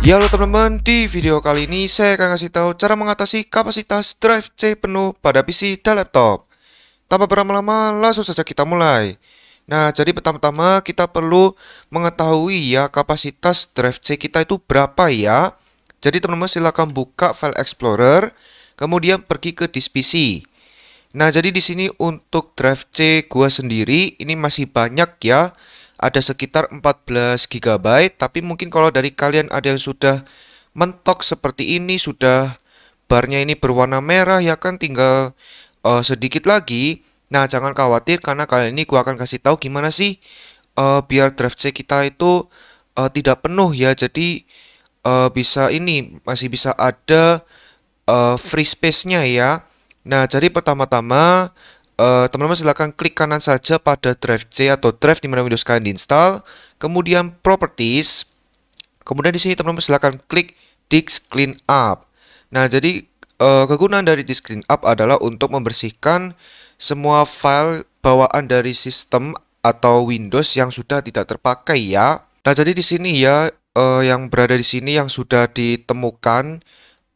Ya halo teman-teman, di video kali ini saya akan kasih tahu cara mengatasi kapasitas drive C penuh pada PC dan laptop. Tanpa berlama-lama, langsung saja kita mulai. Nah, jadi pertama-tama kita perlu mengetahui ya kapasitas drive C kita itu berapa ya. Jadi teman-teman silahkan buka file explorer, kemudian pergi ke disk PC. Nah, jadi di sini untuk drive C gua sendiri ini masih banyak ya ada sekitar 14 GB tapi mungkin kalau dari kalian ada yang sudah mentok seperti ini sudah barnya ini berwarna merah ya kan tinggal uh, sedikit lagi nah jangan khawatir karena kali ini gua akan kasih tahu gimana sih uh, biar drive C kita itu uh, tidak penuh ya jadi uh, bisa ini masih bisa ada uh, free space-nya ya nah jadi pertama-tama Eh, teman-teman uh, silahkan klik kanan saja pada drive C atau drive di mana Windows kalian diinstal. Kemudian Properties. Kemudian di sini teman-teman silahkan klik Disk Clean Up. Nah, jadi uh, kegunaan dari Disk Clean Up adalah untuk membersihkan semua file bawaan dari sistem atau Windows yang sudah tidak terpakai ya. Nah, jadi di sini ya uh, yang berada di sini yang sudah ditemukan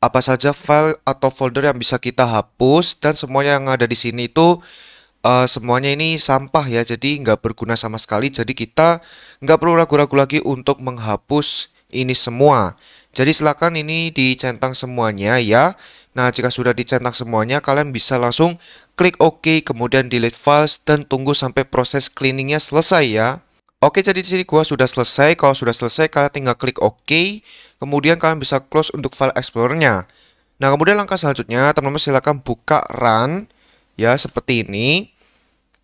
apa saja file atau folder yang bisa kita hapus dan semuanya yang ada di sini itu uh, semuanya ini sampah ya jadi nggak berguna sama sekali jadi kita nggak perlu ragu-ragu lagi untuk menghapus ini semua jadi silakan ini dicentang semuanya ya nah jika sudah dicentang semuanya kalian bisa langsung klik OK kemudian delete files dan tunggu sampai proses cleaningnya selesai ya Oke, jadi di sini gua sudah selesai. Kalau sudah selesai, kalian tinggal klik OK. Kemudian kalian bisa close untuk file Explorer-nya. Nah, kemudian langkah selanjutnya, teman-teman silakan buka Run ya seperti ini.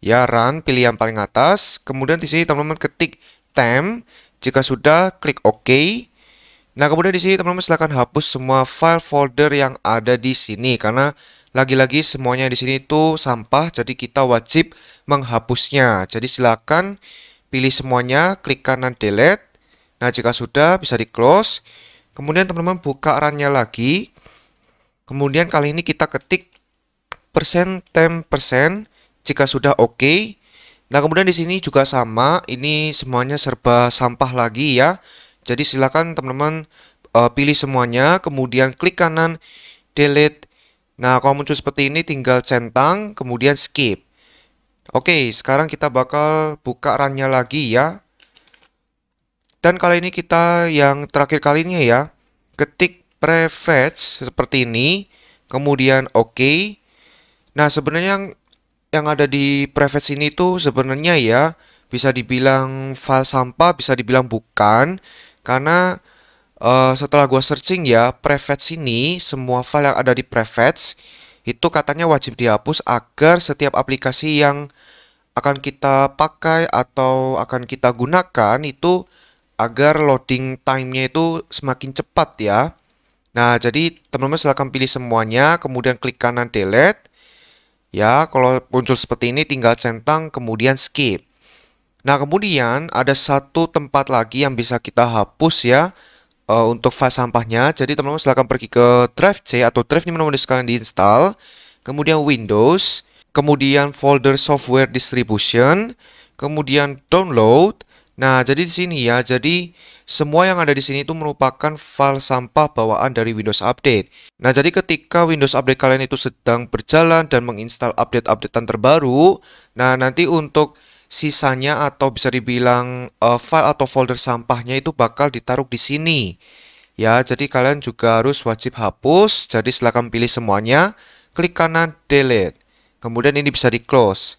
Ya, Run pilihan paling atas. Kemudian di sini teman-teman ketik temp. Jika sudah, klik OK. Nah, kemudian di sini teman-teman silakan hapus semua file folder yang ada di sini karena lagi-lagi semuanya di sini itu sampah, jadi kita wajib menghapusnya. Jadi silakan Pilih semuanya, klik kanan delete. Nah, jika sudah bisa di close. Kemudian teman-teman buka arannya lagi. Kemudian kali ini kita ketik persen temp persen jika sudah oke. Okay. Nah, kemudian di sini juga sama, ini semuanya serba sampah lagi ya. Jadi silakan teman-teman uh, pilih semuanya, kemudian klik kanan delete. Nah, kalau muncul seperti ini tinggal centang, kemudian skip. Oke, sekarang kita bakal buka nya lagi ya. Dan kali ini kita yang terakhir kalinya ya, ketik prefetch seperti ini, kemudian oke. Okay. Nah, sebenarnya yang yang ada di prefetch ini tuh sebenarnya ya bisa dibilang file sampah, bisa dibilang bukan karena uh, setelah gue searching ya prefetch ini semua file yang ada di prefetch itu katanya wajib dihapus agar setiap aplikasi yang akan kita pakai atau akan kita gunakan itu agar loading time-nya itu semakin cepat ya. Nah, jadi teman-teman silahkan pilih semuanya, kemudian klik kanan delete. Ya, kalau muncul seperti ini tinggal centang, kemudian skip. Nah, kemudian ada satu tempat lagi yang bisa kita hapus ya, Eh, untuk file sampahnya. Jadi teman-teman silahkan pergi ke drive C atau drive ini teman-teman sekarang diinstal. Kemudian Windows, kemudian folder software distribution, kemudian download. Nah, jadi di sini ya, jadi semua yang ada di sini itu merupakan file sampah bawaan dari Windows Update. Nah, jadi ketika Windows Update kalian itu sedang berjalan dan menginstal update-updatean terbaru, nah nanti untuk sisanya atau bisa dibilang uh, file atau folder sampahnya itu bakal ditaruh di sini. Ya, jadi kalian juga harus wajib hapus. Jadi silakan pilih semuanya, klik kanan delete. Kemudian ini bisa di close.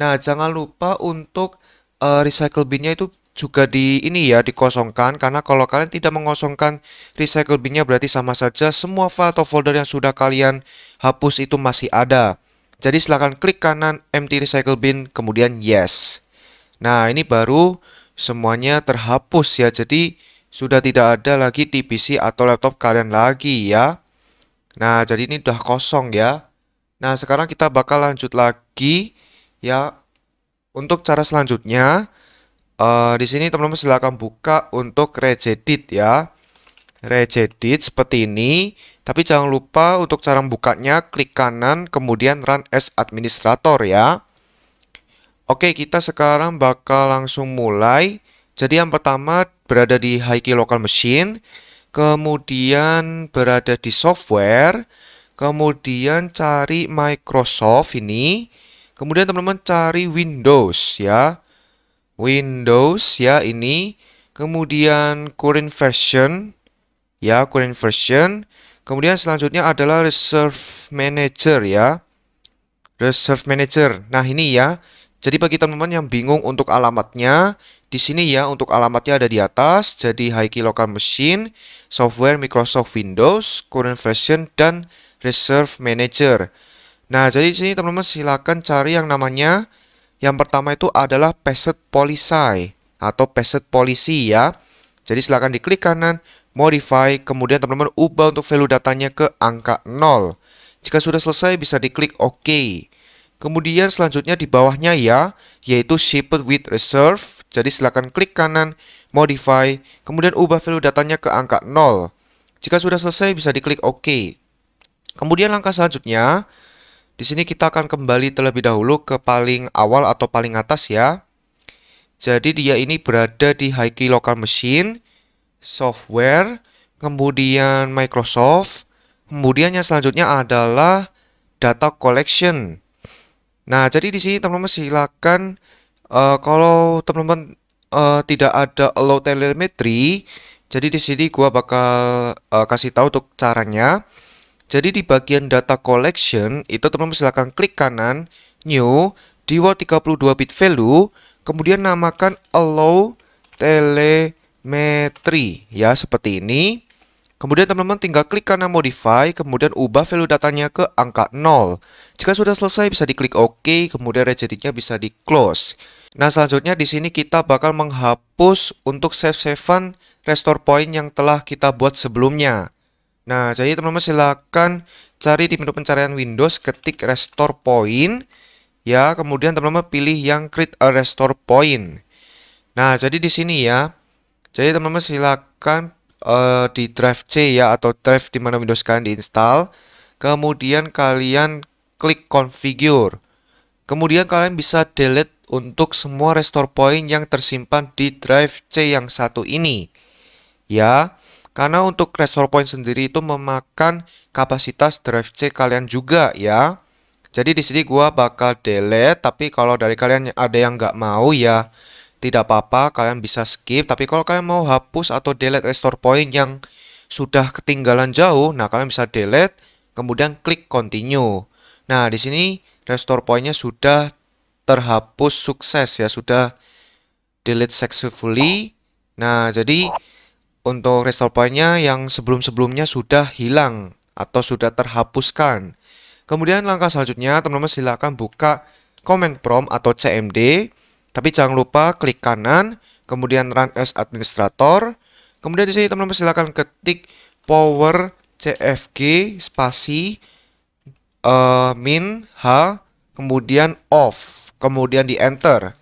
Nah, jangan lupa untuk uh, recycle binnya itu juga di ini ya dikosongkan karena kalau kalian tidak mengosongkan recycle binnya berarti sama saja semua file atau folder yang sudah kalian hapus itu masih ada. Jadi silahkan klik kanan empty recycle bin kemudian yes. Nah ini baru semuanya terhapus ya. Jadi sudah tidak ada lagi di PC atau laptop kalian lagi ya. Nah jadi ini sudah kosong ya. Nah sekarang kita bakal lanjut lagi ya. Untuk cara selanjutnya uh, di sini teman-teman silahkan buka untuk regedit ya regedit seperti ini. Tapi jangan lupa untuk cara membukanya klik kanan kemudian run as administrator ya. Oke, kita sekarang bakal langsung mulai. Jadi yang pertama berada di Haiku Local Machine, kemudian berada di software, kemudian cari Microsoft ini, kemudian teman-teman cari Windows ya. Windows ya ini, kemudian current version, ya current version. Kemudian selanjutnya adalah reserve manager ya. Reserve manager. Nah, ini ya. Jadi bagi teman-teman yang bingung untuk alamatnya, di sini ya untuk alamatnya ada di atas, jadi High Local Machine, software Microsoft Windows, current version dan reserve manager. Nah, jadi di sini teman-teman silakan cari yang namanya yang pertama itu adalah Password policy atau Password policy ya. Jadi silakan diklik kanan, modify, kemudian teman-teman ubah untuk value datanya ke angka 0. Jika sudah selesai bisa diklik OK. Kemudian selanjutnya di bawahnya ya, yaitu shaped with reserve. Jadi silakan klik kanan, modify, kemudian ubah value datanya ke angka 0. Jika sudah selesai bisa diklik OK. Kemudian langkah selanjutnya, di sini kita akan kembali terlebih dahulu ke paling awal atau paling atas ya. Jadi dia ini berada di high key local machine software, kemudian Microsoft, kemudian yang selanjutnya adalah data collection. Nah, jadi di sini teman-teman silakan uh, kalau teman-teman uh, tidak ada allow telemetry, jadi di sini gua bakal uh, kasih tahu untuk caranya. Jadi di bagian data collection itu teman-teman silakan klik kanan new di 32 bit value, kemudian namakan allow Telemetry metri ya seperti ini. Kemudian teman-teman tinggal klik kanan modify, kemudian ubah value datanya ke angka 0. Jika sudah selesai bisa diklik OK, kemudian rejectnya bisa di close. Nah selanjutnya di sini kita bakal menghapus untuk save seven restore point yang telah kita buat sebelumnya. Nah jadi teman-teman silakan cari di menu pencarian Windows, ketik restore point. Ya, kemudian teman-teman pilih yang create a restore point. Nah, jadi di sini ya, jadi teman-teman silakan uh, di drive C ya atau drive di mana Windows kalian diinstal. Kemudian kalian klik configure. Kemudian kalian bisa delete untuk semua restore point yang tersimpan di drive C yang satu ini. Ya, karena untuk restore point sendiri itu memakan kapasitas drive C kalian juga ya. Jadi di sini gua bakal delete tapi kalau dari kalian ada yang nggak mau ya tidak apa-apa kalian bisa skip tapi kalau kalian mau hapus atau delete restore point yang sudah ketinggalan jauh nah kalian bisa delete kemudian klik continue nah di sini restore pointnya sudah terhapus sukses ya sudah delete successfully nah jadi untuk restore pointnya yang sebelum-sebelumnya sudah hilang atau sudah terhapuskan. Kemudian langkah selanjutnya teman-teman silakan buka command prompt atau CMD tapi jangan lupa klik kanan, kemudian run as administrator. Kemudian di sini teman-teman silakan ketik power cfg spasi uh, min h kemudian off, kemudian di enter.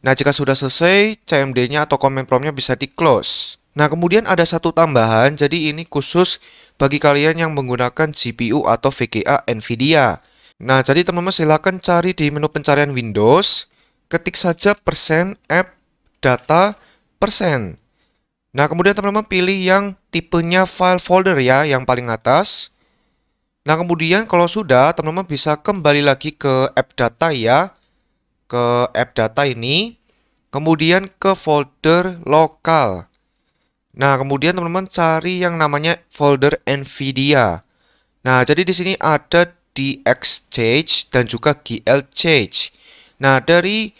Nah, jika sudah selesai, CMD-nya atau command prompt-nya bisa di close. Nah, kemudian ada satu tambahan, jadi ini khusus bagi kalian yang menggunakan GPU atau VGA NVIDIA. Nah, jadi teman-teman silakan cari di menu pencarian Windows, ketik saja persen app data persen. Nah, kemudian teman-teman pilih yang tipenya file folder ya, yang paling atas. Nah, kemudian kalau sudah, teman-teman bisa kembali lagi ke app data ya. Ke app data ini. Kemudian ke folder lokal. Nah, kemudian teman-teman cari yang namanya folder NVIDIA. Nah, jadi di sini ada exchange dan juga GL Change. Nah, dari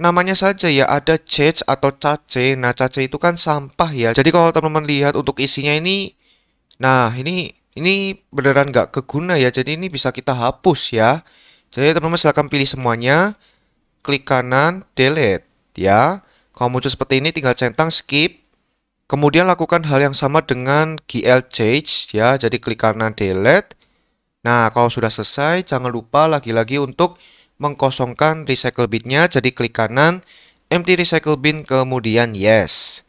namanya saja ya ada cage atau cace. Nah, cace itu kan sampah ya. Jadi kalau teman-teman lihat untuk isinya ini nah, ini ini beneran nggak keguna ya. Jadi ini bisa kita hapus ya. Jadi teman-teman silahkan pilih semuanya. Klik kanan, delete ya. Kalau muncul seperti ini tinggal centang skip. Kemudian lakukan hal yang sama dengan GL change ya. Jadi klik kanan delete. Nah, kalau sudah selesai jangan lupa lagi-lagi untuk mengkosongkan recycle binnya, jadi klik kanan, empty recycle bin, kemudian yes.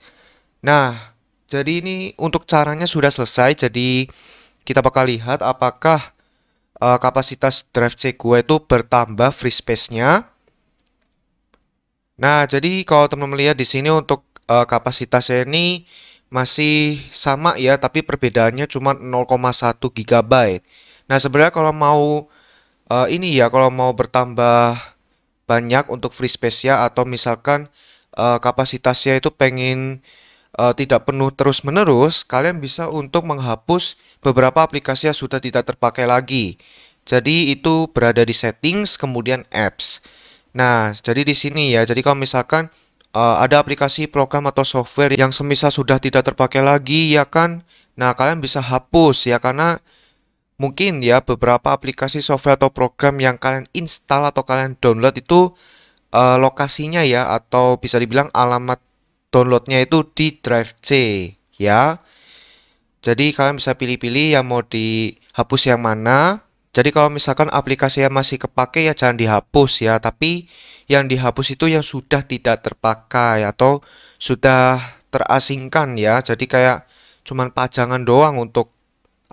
Nah, jadi ini untuk caranya sudah selesai, jadi kita bakal lihat apakah uh, kapasitas drive C gue itu bertambah free space-nya. Nah, jadi kalau teman-teman lihat di sini untuk uh, kapasitasnya ini masih sama ya, tapi perbedaannya cuma 0,1 GB. Nah, sebenarnya kalau mau uh, ini ya kalau mau bertambah banyak untuk free space ya atau misalkan uh, kapasitasnya itu pengen uh, tidak penuh terus-menerus, kalian bisa untuk menghapus beberapa aplikasi yang sudah tidak terpakai lagi. Jadi itu berada di settings kemudian apps. Nah, jadi di sini ya. Jadi kalau misalkan uh, ada aplikasi, program atau software yang semisal sudah tidak terpakai lagi ya kan. Nah, kalian bisa hapus ya karena mungkin ya beberapa aplikasi software atau program yang kalian install atau kalian download itu uh, lokasinya ya atau bisa dibilang alamat downloadnya itu di drive C ya. Jadi kalian bisa pilih-pilih yang mau dihapus yang mana. Jadi kalau misalkan aplikasi yang masih kepake ya jangan dihapus ya, tapi yang dihapus itu yang sudah tidak terpakai atau sudah terasingkan ya. Jadi kayak cuman pajangan doang untuk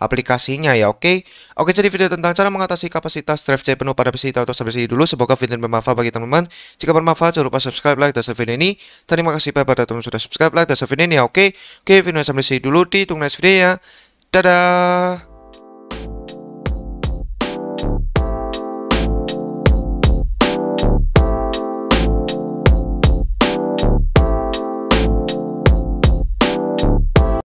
aplikasinya ya, oke? Okay? Oke, jadi video tentang cara mengatasi kapasitas drive C penuh pada PC atau sampai sini dulu. Semoga video ini bermanfaat bagi teman-teman. Jika bermanfaat, jangan lupa subscribe, like, dan share video ini. Terima kasih pada teman-teman sudah subscribe, like, dan share video ini ya, oke? Okay? Oke, okay, video sampai sini dulu. Ditunggu next video ya. Dadah!